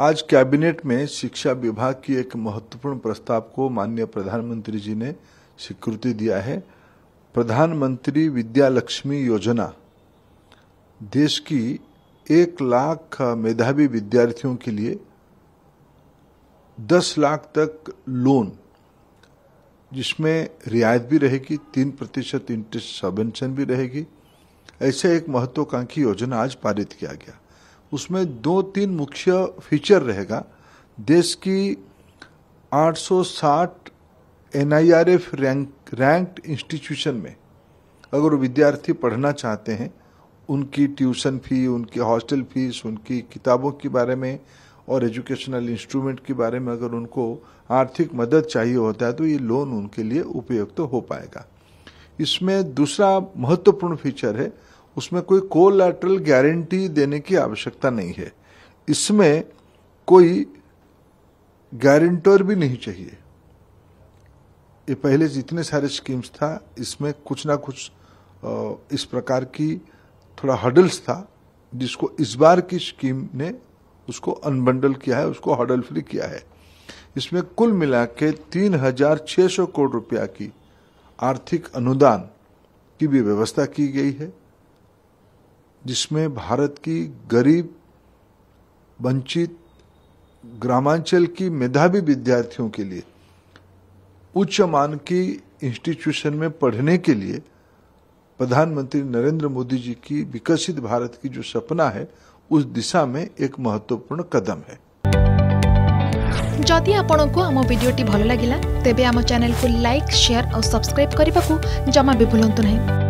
आज कैबिनेट में शिक्षा विभाग की एक महत्वपूर्ण प्रस्ताव को माननीय प्रधानमंत्री जी ने स्वीकृति दिया है प्रधानमंत्री विद्या लक्ष्मी योजना देश की एक लाख मेधावी विद्यार्थियों के लिए दस लाख तक लोन जिसमें रियायत भी रहेगी तीन प्रतिशत इंटरेस्ट सबेंशन भी रहेगी ऐसे एक महत्वाकांक्षी योजना आज पारित किया गया उसमें दो तीन मुख्य फीचर रहेगा देश की 860 एनआईआरएफ रैंक रैंक्ड इंस्टीट्यूशन में अगर विद्यार्थी पढ़ना चाहते हैं उनकी ट्यूशन फ़ी उनकी हॉस्टल फीस उनकी किताबों के बारे में और एजुकेशनल इंस्ट्रूमेंट के बारे में अगर उनको आर्थिक मदद चाहिए होता है तो ये लोन उनके लिए उपयुक्त तो हो पाएगा इसमें दूसरा महत्वपूर्ण फीचर है उसमें कोई कोलैटरल गारंटी देने की आवश्यकता नहीं है इसमें कोई गारंटर भी नहीं चाहिए ये पहले जितने सारे स्कीम्स था इसमें कुछ ना कुछ इस प्रकार की थोड़ा हडल्स था जिसको इस बार की स्कीम ने उसको अनबंडल किया है उसको हडल फ्री किया है इसमें कुल मिला के तीन हजार छह सौ करोड़ रुपया की आर्थिक अनुदान की भी व्यवस्था की गई है जिसमें भारत की गरीब वंचित ग्रामांचल की मेधावी विद्यार्थियों के लिए उच्च मान की इंस्टीट्यूशन में पढ़ने के लिए प्रधानमंत्री नरेंद्र मोदी जी की विकसित भारत की जो सपना है उस दिशा में एक महत्वपूर्ण कदम है जदि आपण को आम भिडी भल लगा तेब आम चैनल को लाइक शेयर और सब्सक्राइब करने को जमा भी भूलु ना